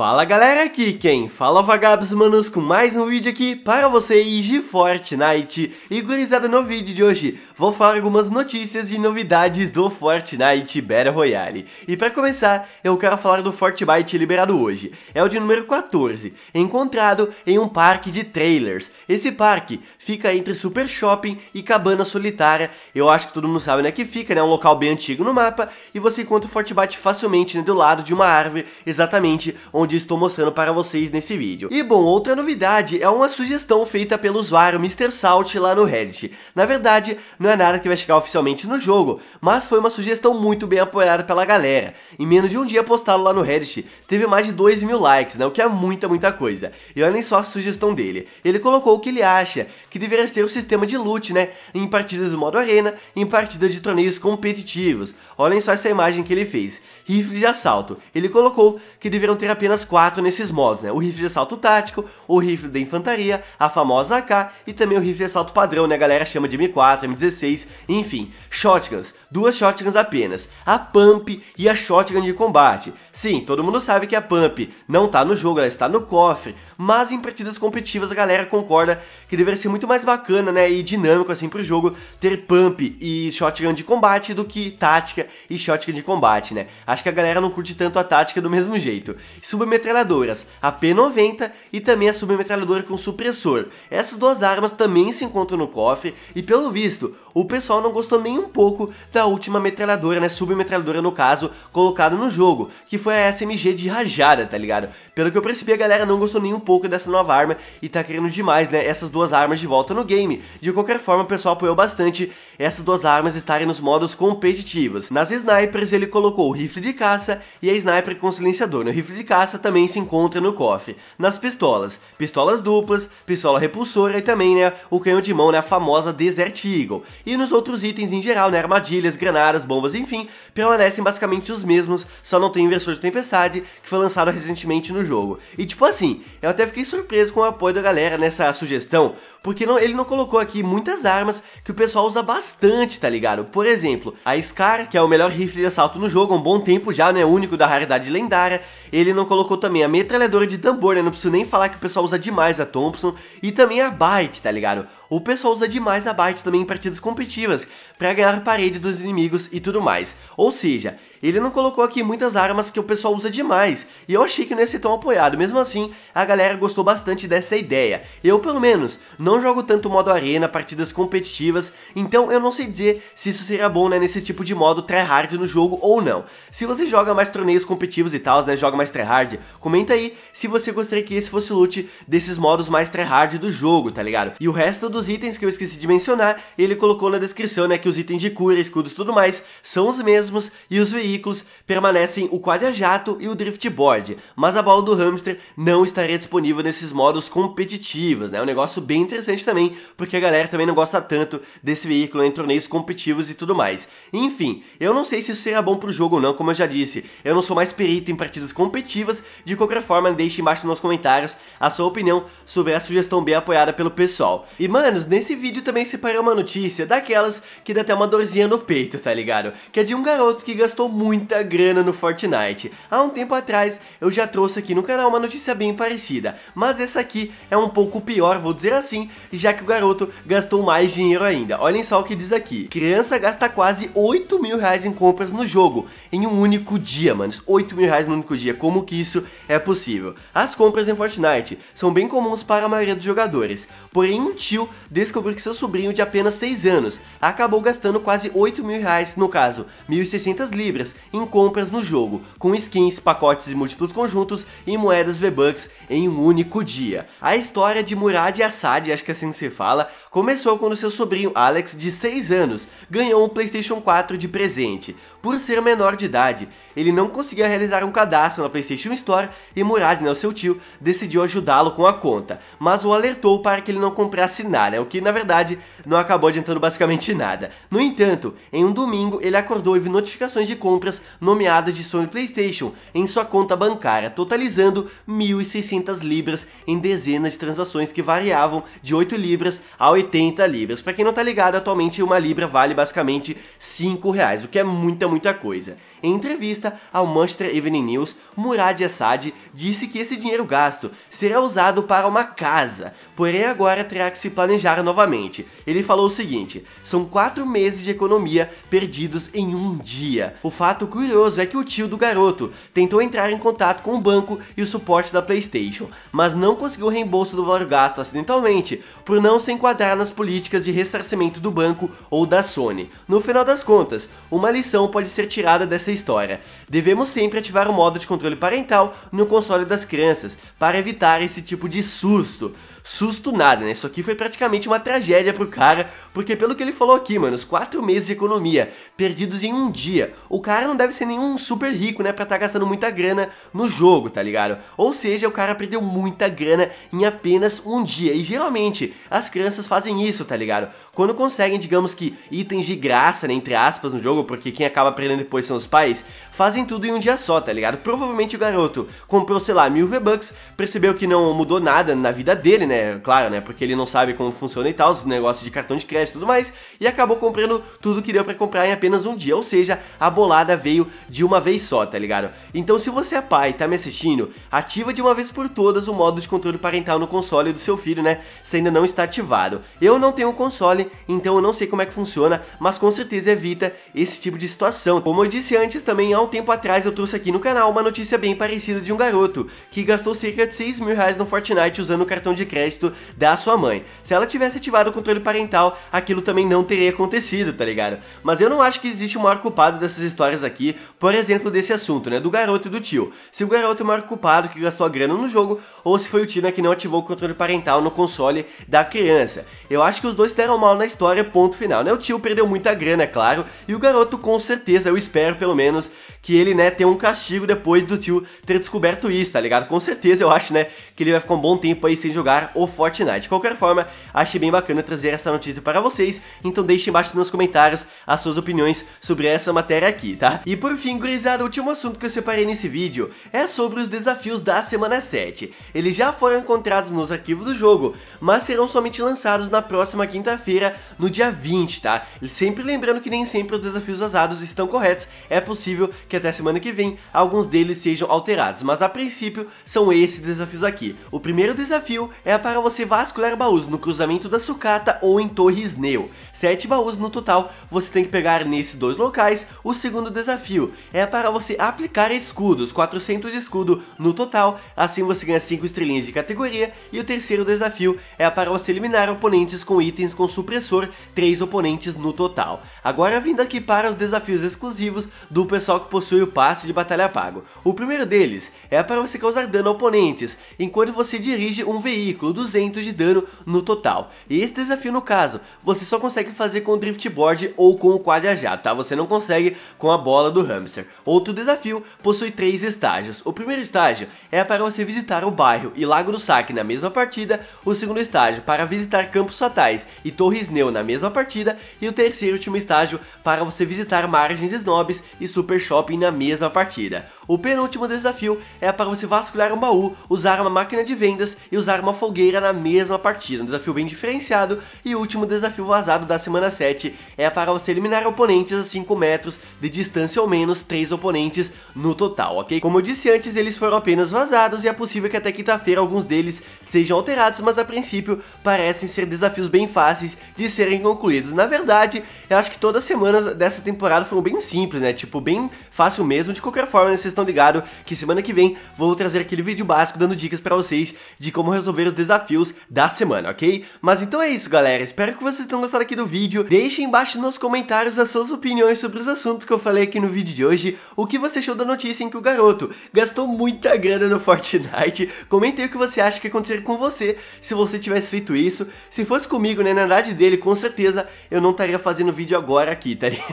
Fala galera, aqui quem fala é vagabos manos com mais um vídeo aqui para vocês de Fortnite E gurizada, no vídeo de hoje vou falar algumas notícias e novidades do Fortnite Battle Royale E para começar, eu quero falar do Fortnite liberado hoje É o de número 14, encontrado em um parque de trailers Esse parque fica entre Super Shopping e Cabana Solitária Eu acho que todo mundo sabe onde é que fica, né? É um local bem antigo no mapa E você encontra o Fortnite facilmente né, do lado de uma árvore, exatamente onde onde estou mostrando para vocês nesse vídeo. E bom, outra novidade é uma sugestão feita pelo usuário Mr. Salt lá no Reddit. Na verdade, não é nada que vai chegar oficialmente no jogo, mas foi uma sugestão muito bem apoiada pela galera. Em menos de um dia postado lá no Reddit, teve mais de 2 mil likes, né, o que é muita, muita coisa. E olhem só a sugestão dele. Ele colocou o que ele acha, que deveria ser o sistema de loot, né, em partidas do modo arena, em partidas de torneios competitivos. Olhem só essa imagem que ele fez. Rifle de assalto. Ele colocou que deveriam ter apenas apenas quatro nesses modos, né? O rifle de assalto tático, o rifle da infantaria, a famosa AK e também o rifle de assalto padrão, né? A galera chama de M4, M16, enfim. Shotguns, duas shotguns apenas, a pump e a shotgun de combate. Sim, todo mundo sabe que a pump não tá no jogo, ela está no cofre, mas em partidas competitivas a galera concorda que deveria ser muito mais bacana, né, e dinâmico assim pro jogo ter pump e shotgun de combate do que tática e shotgun de combate, né? Acho que a galera não curte tanto a tática do mesmo jeito. Isso submetralhadoras, a P90 e também a submetralhadora com supressor. Essas duas armas também se encontram no cofre e pelo visto, o pessoal não gostou nem um pouco da última metralhadora, né, submetralhadora no caso, colocada no jogo, que foi a SMG de rajada, tá ligado? Pelo que eu percebi, a galera não gostou nem um pouco dessa nova arma e tá querendo demais, né, essas duas armas de volta no game. De qualquer forma, o pessoal apoiou bastante essas duas armas estarem nos modos competitivos. Nas snipers ele colocou o rifle de caça e a sniper com silenciador. Né? O rifle de caça também se encontra no cofre. Nas pistolas, pistolas duplas, pistola repulsora e também né, o canhão de mão, né, a famosa Desert Eagle. E nos outros itens em geral, né, armadilhas, granadas, bombas, enfim, permanecem basicamente os mesmos, só não tem inversor de tempestade, que foi lançado recentemente no jogo. E tipo assim, eu até fiquei surpreso com o apoio da galera nessa sugestão, porque não, ele não colocou aqui muitas armas que o pessoal usa bastante bastante, tá ligado? Por exemplo, a Scar, que é o melhor rifle de assalto no jogo há um bom tempo já, né? Único da raridade lendária. Ele não colocou também a metralhadora de tambor, né? Não preciso nem falar que o pessoal usa demais a Thompson. E também a Byte, tá ligado? O pessoal usa demais a Bite também em partidas competitivas para ganhar parede dos inimigos e tudo mais. Ou seja, ele não colocou aqui muitas armas que o pessoal usa demais, e eu achei que não ia ser tão apoiado, mesmo assim, a galera gostou bastante dessa ideia. Eu, pelo menos, não jogo tanto modo arena, partidas competitivas, então eu não sei dizer se isso seria bom, né, nesse tipo de modo tryhard no jogo ou não. Se você joga mais torneios competitivos e tal, né, joga mais tryhard, comenta aí se você gostaria que esse fosse o loot desses modos mais tryhard do jogo, tá ligado? E o resto do dos itens que eu esqueci de mencionar, ele colocou na descrição, né, que os itens de cura, escudos e tudo mais são os mesmos e os veículos permanecem o quadra-jato e o driftboard, mas a bola do hamster não estaria disponível nesses modos competitivos, né, é um negócio bem interessante também, porque a galera também não gosta tanto desse veículo né, em torneios competitivos e tudo mais. Enfim, eu não sei se isso será bom pro jogo ou não, como eu já disse, eu não sou mais perito em partidas competitivas, de qualquer forma, deixe embaixo nos comentários a sua opinião sobre a sugestão bem apoiada pelo pessoal. E, mano, Manos, nesse vídeo também separei uma notícia daquelas que dá até uma dorzinha no peito, tá ligado? Que é de um garoto que gastou muita grana no Fortnite. Há um tempo atrás eu já trouxe aqui no canal uma notícia bem parecida, mas essa aqui é um pouco pior, vou dizer assim, já que o garoto gastou mais dinheiro ainda. Olhem só o que diz aqui. Criança gasta quase 8 mil reais em compras no jogo, em um único dia, manos. 8 mil reais no único dia, como que isso é possível? As compras em Fortnite são bem comuns para a maioria dos jogadores, porém um tio descobriu que seu sobrinho de apenas 6 anos acabou gastando quase 8 mil reais, no caso, 1.600 libras, em compras no jogo, com skins, pacotes e múltiplos conjuntos e moedas V-Bucks em um único dia. A história de Murad e Assad, acho que é assim se fala, começou quando seu sobrinho Alex, de 6 anos, ganhou um PlayStation 4 de presente. Por ser menor de idade, ele não conseguia realizar um cadastro na PlayStation Store e Murad, né, seu tio, decidiu ajudá-lo com a conta, mas o alertou para que ele não comprasse nada, né, o que na verdade não acabou adiantando basicamente nada. No entanto, em um domingo ele acordou e viu notificações de compras nomeadas de Sony PlayStation em sua conta bancária, totalizando 1.600 libras em dezenas de transações que variavam de 8 libras ao 80 libras. Para quem não tá ligado, atualmente uma libra vale basicamente 5 reais, o que é muita, muita coisa. Em entrevista ao Manchester Evening News, Murad Assad disse que esse dinheiro gasto será usado para uma casa, porém agora terá que se planejar novamente. Ele falou o seguinte, são 4 meses de economia perdidos em um dia. O fato curioso é que o tio do garoto tentou entrar em contato com o banco e o suporte da Playstation, mas não conseguiu o reembolso do valor gasto acidentalmente, por não se enquadrar pensar nas políticas de ressarcimento do banco ou da Sony. No final das contas, uma lição pode ser tirada dessa história. Devemos sempre ativar o modo de controle parental no console das crianças, para evitar esse tipo de susto susto nada, né? Isso aqui foi praticamente uma tragédia pro cara, porque pelo que ele falou aqui, mano, os quatro meses de economia perdidos em um dia. O cara não deve ser nenhum super rico, né, pra estar tá gastando muita grana no jogo, tá ligado? Ou seja, o cara perdeu muita grana em apenas um dia. E geralmente as crianças fazem isso, tá ligado? Quando conseguem, digamos que itens de graça, né, entre aspas, no jogo, porque quem acaba perdendo depois são os pais, fazem tudo em um dia só, tá ligado? Provavelmente o garoto comprou, sei lá, mil V-Bucks, percebeu que não mudou nada na vida dele, né? Claro, né? Porque ele não sabe como funciona e tal, os negócios de cartão de crédito e tudo mais, e acabou comprando tudo que deu para comprar em apenas um dia, ou seja, a bolada veio de uma vez só, tá ligado? Então se você é pai e tá me assistindo, ativa de uma vez por todas o modo de controle parental no console do seu filho, né? Se ainda não está ativado. Eu não tenho um console, então eu não sei como é que funciona, mas com certeza evita esse tipo de situação. Como eu disse antes, também há um tempo atrás eu trouxe aqui no canal uma notícia bem parecida de um garoto que gastou cerca de 6 mil reais no Fortnite usando o cartão de crédito crédito da sua mãe. Se ela tivesse ativado o controle parental, aquilo também não teria acontecido, tá ligado? Mas eu não acho que existe o maior culpado dessas histórias aqui, por exemplo, desse assunto, né? Do garoto e do tio. Se o garoto é o maior culpado que gastou a grana no jogo, ou se foi o tio né, que não ativou o controle parental no console da criança. Eu acho que os dois deram mal na história, ponto final, né? O tio perdeu muita grana, é claro, e o garoto com certeza, eu espero pelo menos, que ele, né, tenha um castigo depois do tio ter descoberto isso, tá ligado? Com certeza eu acho, né, que ele vai ficar um bom tempo aí sem jogar o Fortnite. De qualquer forma, achei bem bacana trazer essa notícia para vocês, então deixe embaixo nos comentários as suas opiniões sobre essa matéria aqui, tá? E por fim, gurizada, o último assunto que eu separei nesse vídeo é sobre os desafios da semana 7. Eles já foram encontrados nos arquivos do jogo, mas serão somente lançados na próxima quinta-feira, no dia 20, tá? E sempre lembrando que nem sempre os desafios usados estão corretos, é possível que até semana que vem alguns deles sejam alterados, mas a princípio são esses desafios aqui. O primeiro desafio é a para você vasculhar baús no cruzamento da sucata ou em Torres Neo. 7 baús no total, você tem que pegar nesses dois locais. O segundo desafio é para você aplicar escudos, 400 de escudo no total, assim você ganha 5 estrelinhas de categoria. E o terceiro desafio é para você eliminar oponentes com itens com supressor, 3 oponentes no total. Agora vindo aqui para os desafios exclusivos do pessoal que possui o passe de batalha pago. O primeiro deles é para você causar dano a oponentes, enquanto você dirige um veículo acumula 200 de dano no total. E esse desafio no caso, você só consegue fazer com o driftboard ou com o quadra tá? Você não consegue com a bola do hamster. Outro desafio possui três estágios. O primeiro estágio é para você visitar o bairro e Lago do Saque na mesma partida, o segundo estágio para visitar Campos Fatais e Torres Neu na mesma partida e o terceiro e último estágio para você visitar Margens Snobs e Super Shopping na mesma partida. O penúltimo desafio é para você vasculhar um baú, usar uma máquina de vendas e usar uma fogueira na mesma partida. Um desafio bem diferenciado. E o último desafio vazado da semana 7 é para você eliminar oponentes a 5 metros de distância ou menos 3 oponentes no total, ok? Como eu disse antes, eles foram apenas vazados e é possível que até quinta-feira alguns deles sejam alterados, mas a princípio parecem ser desafios bem fáceis de serem concluídos. Na verdade, eu acho que todas as semanas dessa temporada foram bem simples, né? Tipo, bem fácil mesmo. De qualquer forma, né, vocês estão estão ligados que semana que vem vou trazer aquele vídeo básico dando dicas para vocês de como resolver os desafios da semana, ok? Mas então é isso, galera. Espero que vocês tenham gostado aqui do vídeo. Deixem embaixo nos comentários as suas opiniões sobre os assuntos que eu falei aqui no vídeo de hoje. O que você achou da notícia em que o garoto gastou muita grana no Fortnite? Comente o que você acha que aconteceria com você se você tivesse feito isso. Se fosse comigo, né, na idade dele, com certeza eu não estaria fazendo vídeo agora aqui, tá ligado?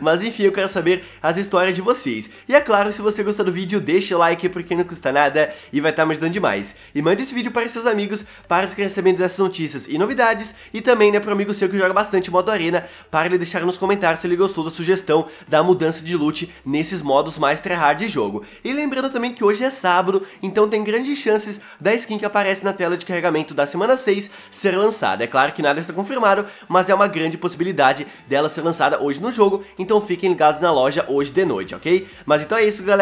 Mas enfim, eu quero saber as histórias de vocês. E é claro, se você você gostou do vídeo, deixa o like porque não custa nada e vai estar tá me ajudando demais. E mande esse vídeo para seus amigos para ficar recebendo dessas notícias e novidades e também né, para o amigo seu que joga bastante modo arena para ele deixar nos comentários se ele gostou da sugestão da mudança de loot nesses modos mais hard de jogo. E lembrando também que hoje é sábado, então tem grandes chances da skin que aparece na tela de carregamento da semana 6 ser lançada. É claro que nada está confirmado, mas é uma grande possibilidade dela ser lançada hoje no jogo, então fiquem ligados na loja hoje de noite, ok? Mas então é isso, galera